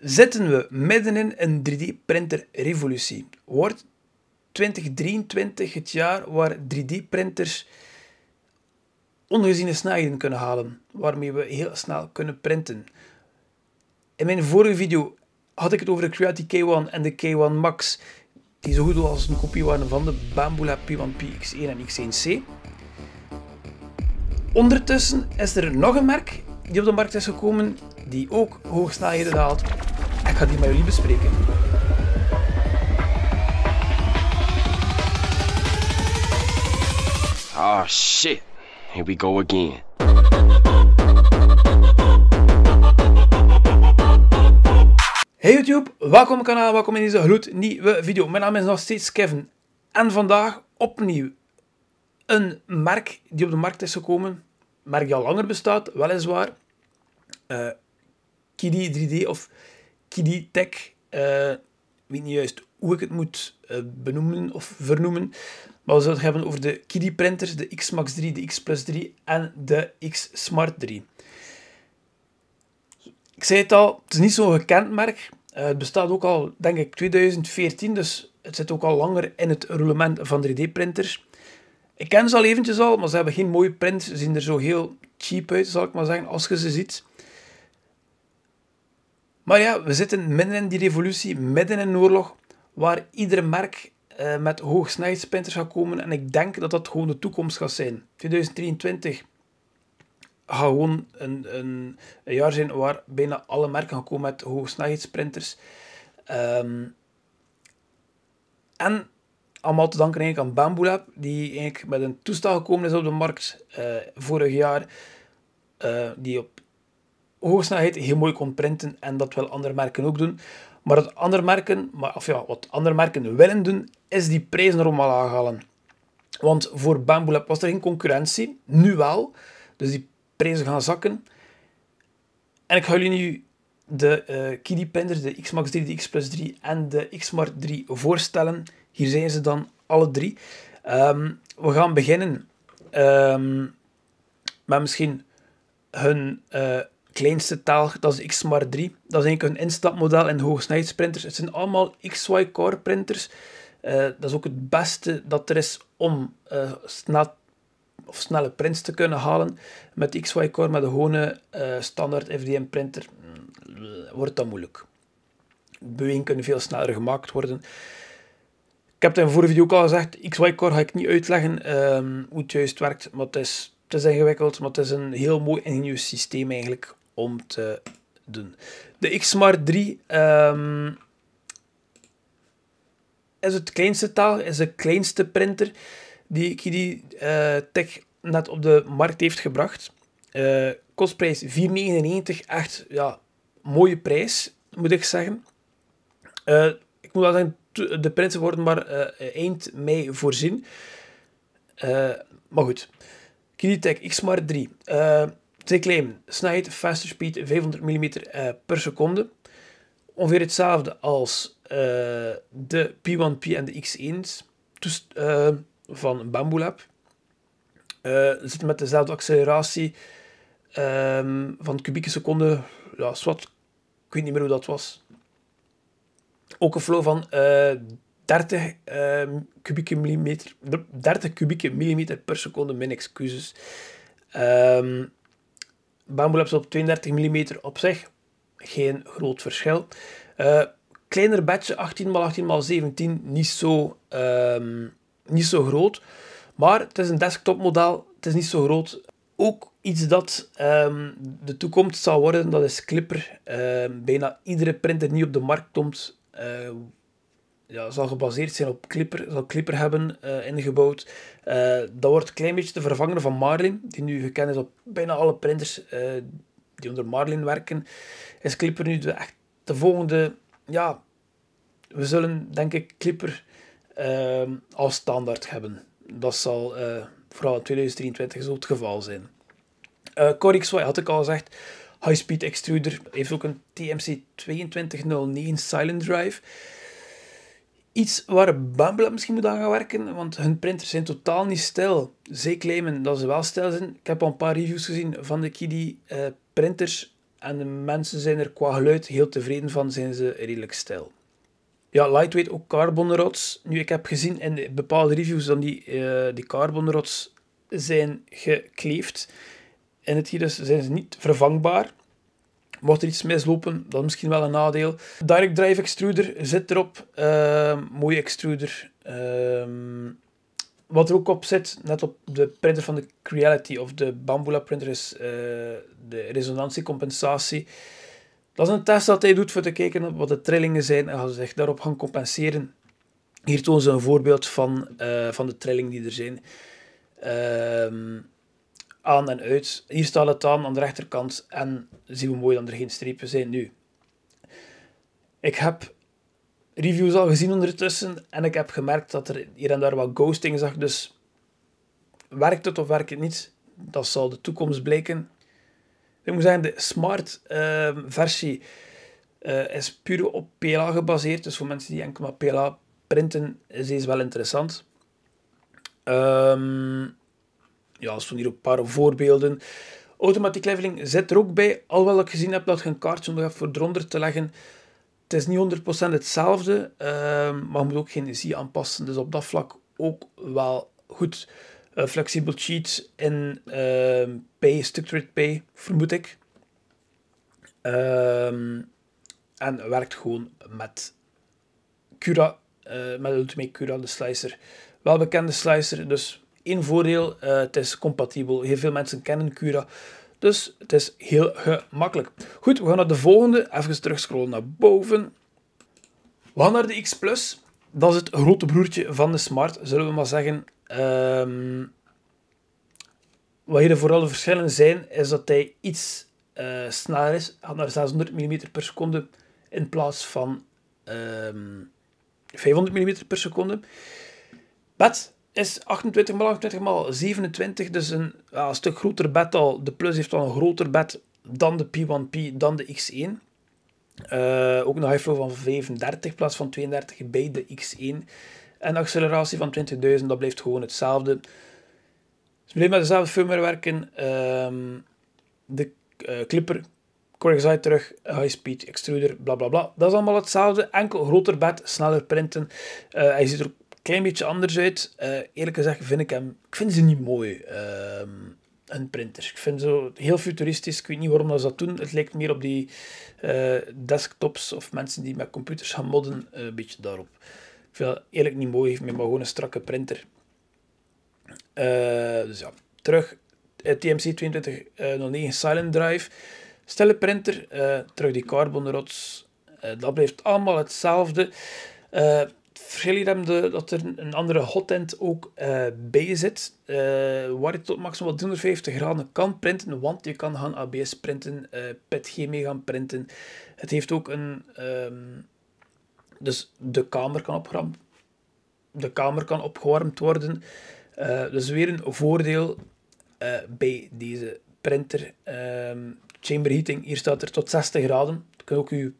zitten we middenin een 3D-printer-revolutie. Wordt 2023 het jaar waar 3D-printers ongeziene snelheden kunnen halen, waarmee we heel snel kunnen printen. In mijn vorige video had ik het over de Creality K1 en de K1 Max, die zo goed als een kopie waren van de Bambula P1P X1 en X1C. Ondertussen is er nog een merk die op de markt is gekomen, die ook hoge snelheden haalt. Ik ga die met jullie bespreken. Ah, oh, shit. Here we go again. Hey YouTube, welkom kanaal, welkom in deze gloednieuwe video. Mijn naam is nog steeds Kevin en vandaag opnieuw een merk die op de markt is gekomen merk die al langer bestaat, weliswaar. Uh, eh, Kiddy 3D of Kiddy Tech, uh, weet niet juist hoe ik het moet eh, benoemen of vernoemen. Maar we zullen het hebben over de Kiddy printers, de X-Max 3, de X Plus 3 en de X Smart 3. Ik zei het al, het is niet zo'n gekend merk. het bestaat ook al, denk ik, 2014, dus het zit ook al langer in het roulement van 3D-printers. Ik ken ze al eventjes al, maar ze hebben geen mooie print. Ze zien er zo heel cheap uit, zal ik maar zeggen, als je ze ziet. Maar ja, we zitten midden in die revolutie, midden in een oorlog, waar iedere merk eh, met hoogsnelheidsprinters gaat komen. En ik denk dat dat gewoon de toekomst gaat zijn. 2023 gaat gewoon een, een, een jaar zijn waar bijna alle merken gaan komen met hoogsnelheidsprinters. Um, ehm, en allemaal te danken eigenlijk aan Bamboo Lab, die eigenlijk met een toestel gekomen is op de markt eh, vorig jaar, eh, die op hoge snelheid heel mooi kon printen en dat wel andere merken ook doen. Maar wat andere merken, maar, of ja, wat andere merken willen doen, is die prijzen normaal al aanhalen. Want voor Bamboo Lab was er geen concurrentie, nu wel. Dus die prijzen gaan zakken. En ik ga jullie nu de uh, Kiddy de X-Max 3, de X Plus 3 en de x 3 voorstellen. Hier zijn ze dan alle drie. Ehm, we gaan beginnen ehm, met misschien hun eh, kleinste taal, dat is XMAR 3. Dat is eigenlijk hun instapmodel en hoogsnelheidsprinters. Het zijn allemaal XY-core printers. Eh, dat is ook het beste dat er is om eh, snel, of snelle prints te kunnen halen. Met XY-core, met de gewone standaard FDM-printer, mm, wordt dat moeilijk. Bewegingen kunnen veel sneller gemaakt worden. Ik heb het in een vorige video ook al gezegd, XY-core ga ik niet uitleggen ehm, hoe het juist werkt, maar het is, het is ingewikkeld, maar het is een heel mooi ingenieus systeem eigenlijk om te doen. De x 3 ehm, is het kleinste taal, is de kleinste printer die Kidi uh, Tech net op de markt heeft gebracht. Uh, kostprijs 4,99, echt ja, mooie prijs, moet ik zeggen. Eh, ik moet wel zeggen, de printen worden maar uh, eind mei voorzien. Eh, maar goed. Kinetec X-Mar 3. Uh, eh, ze claimen snelheid, faster speed 500 mm per seconde. Ongeveer hetzelfde als de P1P en de X1 van Bamboo Lab. ze zitten met dezelfde acceleratie ehm, van kubieke seconde. Ja, Ik weet niet meer hoe dat was ook een flow van 30 eh, ehm, kubieke millimeter, 30 kubieke millimeter per seconde, min excuses. Um, ehm, Bamboe Labs op 32 mm op zich, geen groot verschil. Eh, kleiner badge, 18x18x17, niet zo, ehm, niet zo groot. Maar het is een desktop model, het is niet zo groot. Ook iets dat de toekomst zal worden, dat is Clipper. bijna iedere printer die op de markt komt, uh, ja, zal gebaseerd zijn op Clipper, zal Clipper hebben uh, eh, ingebouwd. Eh, dat wordt een klein beetje de vervanger van Marlin, die nu gekend is op bijna alle printers die onder Marlin werken. Is Clipper nu de, echt de volgende... Ja, we zullen denk ik Clipper als standaard hebben. Dat zal vooral in 2023 zo het geval zijn. Uh, had ik al gezegd, high-speed extruder. Heeft ook een TMC2209 silent drive. Iets waar Bumble misschien moet aan gaan werken, want hun printers zijn totaal niet stijl. Zij claimen dat ze wel stijl zijn. Ik heb al een paar reviews gezien van de Kiddie eh, printers en de mensen zijn er qua geluid heel tevreden van, zijn ze redelijk stijl. Ja, lightweight ook carbon rods. Nu, ik heb gezien in bepaalde reviews dat die, uh, die carbon rods zijn gekleefd in het hier, dus zijn ze niet vervangbaar. Mocht er iets mislopen, dat is misschien wel een nadeel. Direct drive extruder zit erop. Ehm, mooie extruder. Ehm, wat er ook op zit, net op de printer van de Creality of de Bambula printer, is eh, de resonantiecompensatie. Dat is een test dat hij doet voor te kijken wat de trillingen zijn en gaan ze zich daarop gaan compenseren. Hier tonen ze een voorbeeld van, eh, van de trillingen die er zijn. Ehm aan en uit. Hier staat het aan aan de rechterkant en zien we mooi dat er geen strepen zijn nu. Ik heb reviews al gezien ondertussen en ik heb gemerkt dat er hier en daar wat ghosting zag. Dus werkt het of werkt het niet? Dat zal de toekomst blijken. Ik moet zeggen, de smart ehm, versie eh, is puur op PLA gebaseerd. Dus voor mensen die enkel maar PLA printen, is deze wel interessant. Ehm, ja, als van hier een paar voorbeelden. Automatic leveling zit er ook bij, alhoewel ik gezien heb dat je een kaartje om voor eronder te leggen. Het is niet 100% hetzelfde, ehm, maar je moet ook geen energie aanpassen. Dus op dat vlak ook wel goed. Eh, flexibel cheat in uh, ehm, pay, structured pay, vermoed ik. Ehm, en werkt gewoon met Cura, uh, met Ultimate Cura, de slicer. Wel bekende slicer, dus één voordeel, eh, het is compatibel. Heel veel mensen kennen Cura. Dus het is heel gemakkelijk. Goed, we gaan naar de volgende. Even terugscrollen naar boven. We gaan naar de X Plus. Dat is het grote broertje van de Smart, zullen we maar zeggen. Um, wat hier vooral de verschillen zijn, is dat hij iets eh, sneller is. Gaat naar 600 mm per seconde in plaats van 500 ehm, mm per seconde. But is 28 x 28 x 27, dus een, ja, een stuk groter bed al. De Plus heeft al een groter bed dan de P1P, dan de X1. Eh, ook een high flow van 35 in plaats van 32 bij de X1. En acceleratie van 20.000, dat blijft gewoon hetzelfde. Ze blijven met dezelfde firmware werken. Ehm, de eh, clipper, core terug, high speed extruder, bla bla bla. Dat is allemaal hetzelfde. Enkel groter bed, sneller printen. Eh, hij ziet er klein beetje anders uit. Eh, eerlijk gezegd vind ik hem... Ik vind ze niet mooi, ehm, een hun printers. Ik vind ze heel futuristisch. Ik weet niet waarom dat ze dat doen. Het lijkt meer op die eh, desktops of mensen die met computers gaan modden. Eh, een beetje daarop. Ik vind het eerlijk niet mooi. maar gewoon een strakke printer. dus ja, terug. TMC 2209 Silent Drive. Stille printer. terug die carbon rots. dat blijft allemaal hetzelfde verschil hier dat er een andere hotend ook uh, bij zit, eh, waar je tot maximaal 350 graden kan printen, want je kan gaan ABS printen, uh, eh, PETG mee gaan printen. Het heeft ook een... Ehm, dus de kamer kan opgewarmd, de kamer kan opgewarmd worden. dus weer een voordeel bij deze printer. Ehm, chamber heating, hier staat er tot 60 graden. Je kunt ook je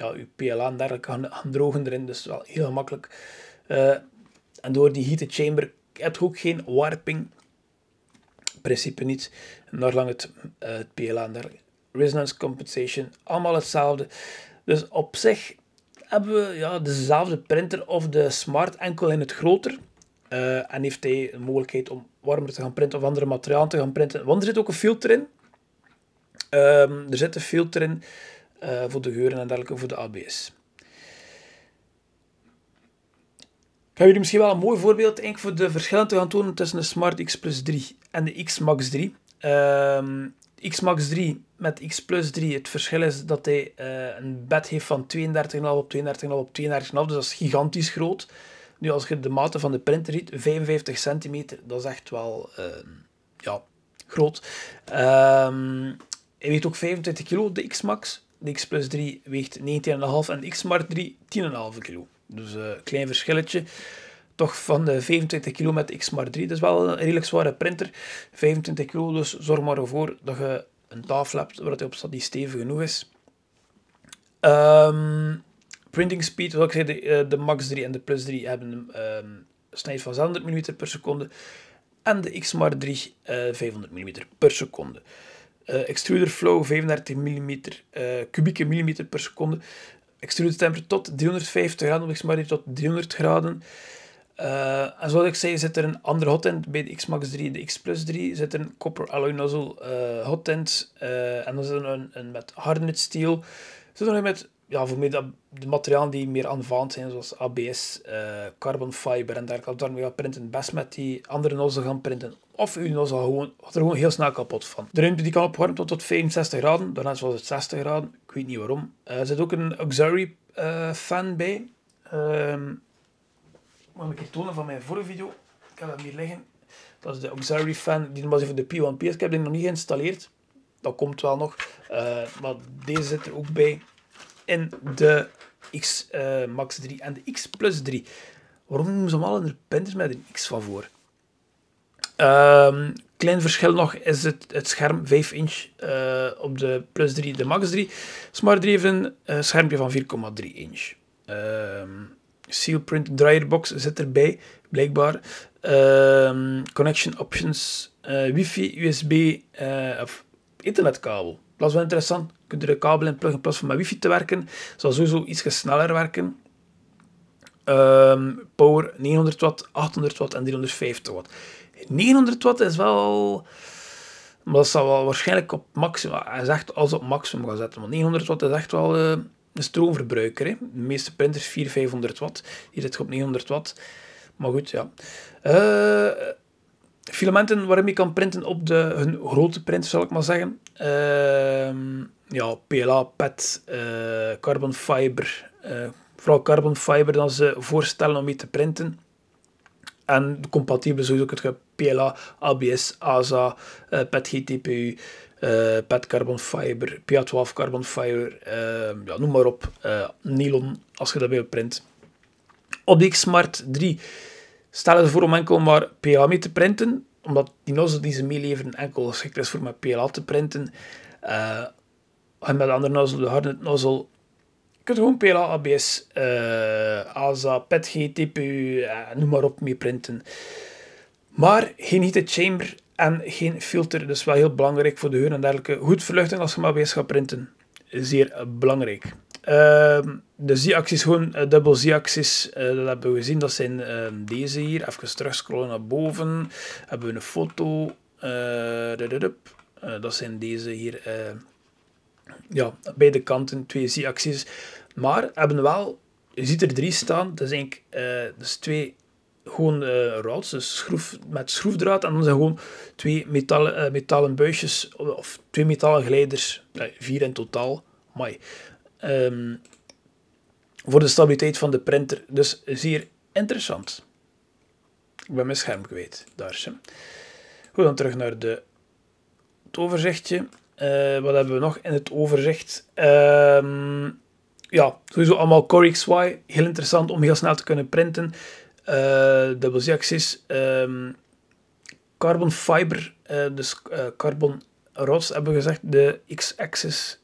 ja, je PLA en dergelijke drogen erin. Dus wel heel makkelijk. Eh, en door die heated chamber heb je ook geen warping. In principe niet. Naar lang het, eh, PLA en dergelijke. Resonance compensation. Allemaal hetzelfde. Dus op zich hebben we ja, dezelfde printer of de smart, enkel in het groter. Eh, en heeft hij de mogelijkheid om warmer te gaan printen of andere materialen te gaan printen. Want er zit ook een filter in. Ehm, er zit een filter in eh, voor de geuren en dergelijke voor de ABS. Ik heb jullie misschien wel een mooi voorbeeld eigenlijk, voor de verschillen te gaan tonen tussen de Smart X Plus 3 en de X Max 3. Um, ehm, X Max 3 met X Plus 3, het verschil is dat hij eh, een bed heeft van 32,5 op 32,5 op 32,5, dus dat is gigantisch groot. Nu, als je de mate van de printer ziet, 55 centimeter, dat is echt wel ehm, ja, groot. Um, hij weegt ook 25 kilo, de X-Max. De X plus 3 weegt 19,5 en de X 3 10,5 kilo. Dus een eh, klein verschilletje. Toch van de 25 kilo met de X 3. Dat is wel een redelijk zware printer. 25 kilo, dus zorg maar ervoor dat je een tafel hebt waar je op staat die stevig genoeg is. Ehm, printing speed, zoals ik zei, de, eh, de, Max 3 en de Plus 3 hebben een um, ehm, snelheid van 600 mm per seconde. En de X 3 500 mm per seconde. Eh, extruder flow 35 mm uh, kubieke millimeter per seconde. Extruder temperatuur tot 350 graden, of 3 tot 300 graden. Eh, en zoals ik zei, zit er een andere hotend bij de X-Max 3 en de X Plus 3. Zit een copper alloy nozzle eh, hotend. en dan zit er een, een met hardnut steel. Zit er nog een met ja, voor mij de materialen die meer aanvaard zijn, zoals ABS, eh, carbon fiber en dergelijke, daarmee gaan printen best met die andere nozzle gaan printen. Of uw nozzle gewoon, gaat er gewoon heel snel kapot van. De ruimte die kan opwarmen tot, tot 65 graden, daarna was het 60 graden, ik weet niet waarom. Eh, er zit ook een auxiliary eh, fan bij. Um, ehm, moet ik je tonen van mijn vorige video. Ik heb dat hier liggen. Dat is de auxiliary fan, die was even de P1PS. Ik heb die nog niet geïnstalleerd. Dat komt wel nog. maar deze zit er ook bij en de X eh, Max 3 en de X Plus 3. Waarom noemen ze allemaal in een printers met een X van voor? Ehm, klein verschil nog is het, het scherm 5 inch eh, op de Plus 3, de Max 3. Smart 3 een uh, schermpje van 4,3 inch. Ehm, Sealprint Dryerbox zit erbij, blijkbaar. Ehm, connection options, eh, wifi, USB of internetkabel. Dat is wel interessant. Je kunt er een kabel in pluggen in plaats van met wifi te werken. Zal sowieso iets sneller werken. Ehm, power 900 watt, 800 watt en 350 watt. 900 watt is wel... Maar dat zal wel waarschijnlijk op maximum... Hij zegt als op maximum gaan zetten. Want 900 watt is echt wel eh, een stroomverbruiker. Hè. De meeste printers 400, 500 watt. Hier zit je op 900 watt. Maar goed, ja. Uh, filamenten waarmee je kan printen op de, hun grote print, zal ik maar zeggen. Ehm, ja, PLA, PET, eh, carbon fiber. Eh, vooral carbon fiber dan ze voorstellen om mee te printen. En compatibel sowieso kun je PLA, ABS, ASA, eh, PET GTPU, PET carbon fiber, PA12 carbon fiber, ehm, ja, noem maar op. nylon, als je dat wil print. x Smart 3 Stel het voor om enkel maar PLA mee te printen, omdat die nozzle die ze meeleveren enkel geschikt is voor met PLA te printen. Eh, en met de andere nozzle, de harde nozzle, je kunt gewoon PLA, eh, ABS, ASA, PETG, TPU, eh, noem maar op, mee printen. Maar geen heated chamber en geen filter, dus wel heel belangrijk voor de huur en dergelijke. Goed verluchting als je maar ABS gaat printen, zeer belangrijk. Ehm, de z acties, gewoon eh, dubbel Z-acties, eh, dat hebben we gezien. Dat zijn ehm, deze hier. Even terugscrollen naar boven. Hebben we een foto. Eh, dat zijn deze hier. Ehm, ja, beide kanten, twee Z-acties. Maar hebben wel, je ziet er drie staan. Dat zijn dus twee gewoon uh, dus schroef, met schroefdraad. En dan zijn gewoon twee metalen, metalen buisjes of twee metalen glijders, vier in totaal. Mooi. Ehm, voor de stabiliteit van de printer. Dus zeer interessant. Ik ben mijn scherm kwijt, daar Goed, dan terug naar de, het overzichtje. Eh, wat hebben we nog in het overzicht? Ehm, ja, sowieso allemaal Core XY. Heel interessant om heel snel te kunnen printen. Uh, dubbel z-axis. Ehm, carbon fiber, eh, dus carbon rods hebben we gezegd. De x-axis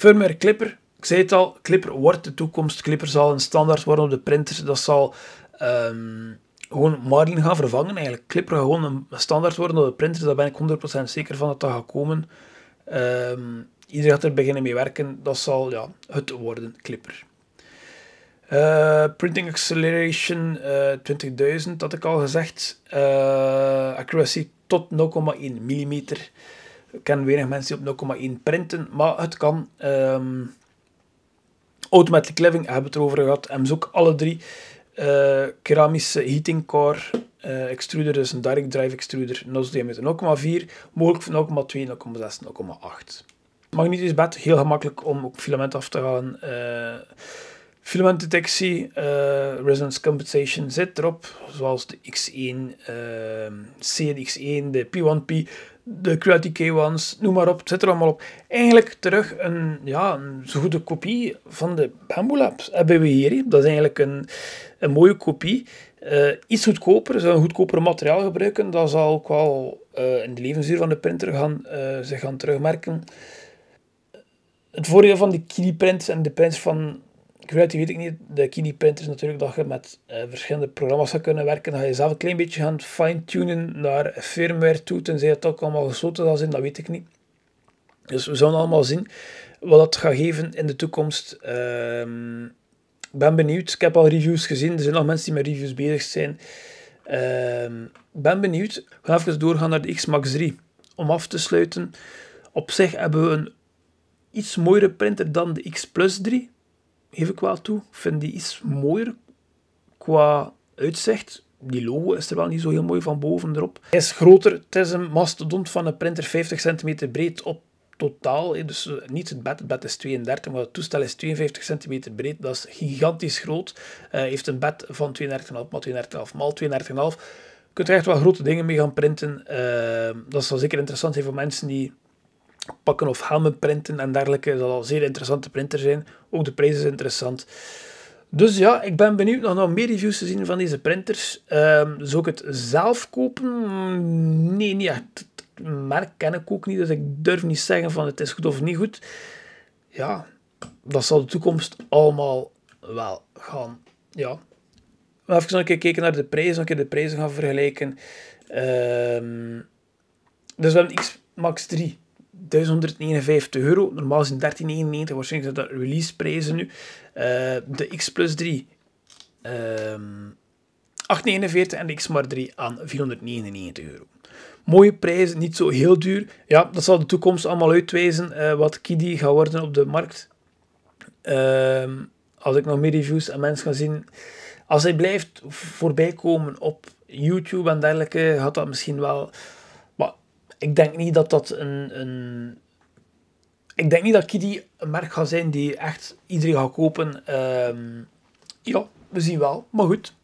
Firmware Clipper, ik zei het al, Clipper wordt de toekomst. Clipper zal een standaard worden op de printers. Dat zal ehm, gewoon Marlin gaan vervangen eigenlijk. Clipper gaat gewoon een standaard worden op de printers. Daar ben ik 100% zeker van dat dat gaat komen. Ehm, iedereen gaat er beginnen mee werken. Dat zal ja, het worden, Clipper. Eh, printing Acceleration uh, eh, 20.000, had ik al gezegd. Eh, accuracy tot 0,1 mm. Ik ken weinig mensen die op 0,1 printen, maar het kan. Um, automatic Living hebben we het erover gehad. en zoek alle drie. Uh, keramische heating core eh, extruder, dus een direct drive extruder. NOS diameter 0,4, mogelijk van 0,2, 0,6, 0,8. Magnetisch bed, heel gemakkelijk om ook filament af te halen. Eh, filamentdetectie, resonance compensation zit erop, zoals de X1, C en 1 de P1P de Creative k ones noem maar op, het zit er allemaal op. Eigenlijk terug een, ja, een goede kopie van de Bamboo Labs hebben we hier. Dat is eigenlijk een, een mooie kopie. Eh, iets goedkoper, ze een goedkoper materiaal gebruiken. Dat zal ook wel eh, in de levensduur van de printer gaan, uh, gaan terugmerken. Het voordeel van de kiddy prints en de prints van Creative weet ik niet. De Kini printers is natuurlijk dat je met eh, verschillende programma's zou kunnen werken. Dan ga je zelf een klein beetje gaan fine-tunen naar firmware toe. Tenzij het ook allemaal gesloten zal zijn, dat weet ik niet. Dus we zullen allemaal zien wat dat gaat geven in de toekomst. Ehm, ik ben benieuwd. Ik heb al reviews gezien. Er zijn nog mensen die met reviews bezig zijn. Uh, ben benieuwd. We gaan even doorgaan naar de X-Max 3. Om af te sluiten. Op zich hebben we een iets mooiere printer dan de X Plus 3 geef ik wel toe. Ik vind die iets mooier qua uitzicht. Die logo is er wel niet zo heel mooi van boven erop. Hij is groter. Het is een mastodont van een printer 50 cm breed op totaal. Dus eh, niet het bed, het bed is 32, maar het toestel is 52 cm breed. Dat is gigantisch groot. Uh, heeft een bed van 32,5 x 32,5 x 32,5. Je kunt er echt wel grote dingen mee gaan printen. Uh, dat zal zeker interessant zijn voor mensen die pakken of helmen printen en dergelijke. zal al zeer interessante printer zijn. Ook de prijs is interessant. Dus ja, ik ben benieuwd nog, nog meer reviews te zien van deze printers. Um, zou ik het zelf kopen? Mm, nee, niet echt. Het merk ken ik ook niet, dus ik durf niet zeggen van het is goed of niet goed. Ja, dat zal de toekomst allemaal wel gaan. Ja. Maar even een keer kijken naar de prijzen, een keer de prijzen gaan vergelijken. Ehm, dus we hebben X Max 3 1159 euro. Normaal is in 13,99. Waarschijnlijk zijn dat releaseprijzen nu. Eh, de X Plus 3 8,49 ehm, en de X Mark 3 aan 499 euro. Mooie prijzen, niet zo heel duur. Ja, dat zal de toekomst allemaal uitwijzen eh, wat Kiddy gaat worden op de markt. Ehm, als ik nog meer reviews en mensen ga zien. Als hij blijft voorbij komen op YouTube en dergelijke, gaat dat misschien wel ik denk niet dat dat een, een ik denk niet dat Kiddy een merk gaat zijn die echt iedereen gaat kopen. Ehm, ja, we zien wel. Maar goed.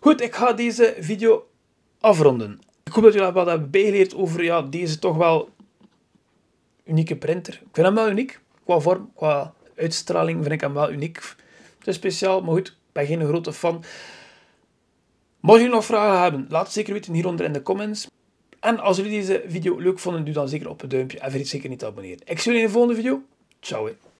Goed, ik ga deze video afronden. Ik hoop dat jullie wat hebben bijgeleerd over ja, deze toch wel unieke printer. Ik vind hem wel uniek. Qua vorm, qua uitstraling vind ik hem wel uniek. Het is speciaal, maar goed, ik ben geen grote fan. Mocht jullie nog vragen hebben, laat het zeker weten hieronder in de comments. En als jullie deze video leuk vonden, doe dan zeker op het duimpje en vergeet zeker niet te abonneren. Ik zie jullie in de volgende video. Ciao.